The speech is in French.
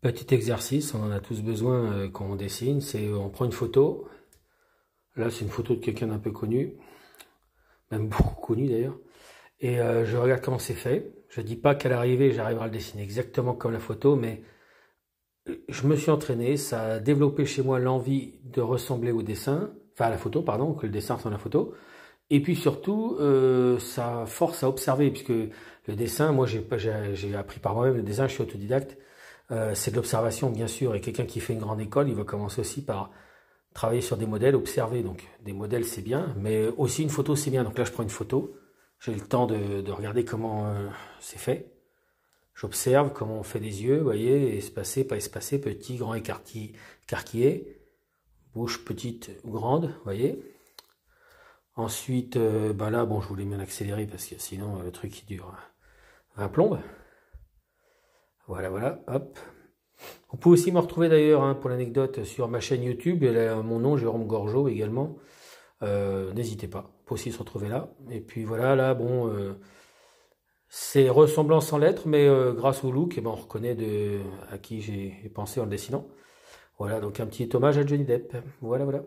Petit exercice, on en a tous besoin euh, quand on dessine, c'est euh, on prend une photo. Là, c'est une photo de quelqu'un d'un peu connu, même beaucoup connu d'ailleurs. Et euh, je regarde comment c'est fait. Je ne dis pas qu'à l'arrivée, j'arriverai à le dessiner exactement comme la photo, mais je me suis entraîné, ça a développé chez moi l'envie de ressembler au dessin, enfin à la photo, pardon, que le dessin ressemble à la photo. Et puis surtout, ça force à observer, puisque le dessin, moi j'ai appris par moi-même le dessin, je suis autodidacte. Euh, c'est de l'observation, bien sûr. Et quelqu'un qui fait une grande école, il va commencer aussi par travailler sur des modèles, observer. Donc, des modèles, c'est bien, mais aussi une photo, c'est bien. Donc là, je prends une photo. J'ai le temps de, regarder comment euh, c'est fait. J'observe comment on fait des yeux, vous voyez, espacé, pas espacé, petit, grand, écarti, écarquillé, bouche petite ou grande, vous voyez. Ensuite, euh, bah là, bon, je voulais bien accélérer parce que sinon, le truc, il dure un plombe. Voilà, voilà, hop. Vous pouvez aussi me retrouver d'ailleurs, hein, pour l'anecdote, sur ma chaîne YouTube. mon nom, Jérôme Gorgeau également. Euh, n'hésitez pas. Vous pouvez aussi se retrouver là. Et puis voilà, là, bon, euh, c'est ressemblant sans lettres, mais euh, grâce au look, eh ben, on reconnaît de, à qui j'ai pensé en le dessinant. Voilà, donc un petit hommage à Johnny Depp. Voilà, voilà.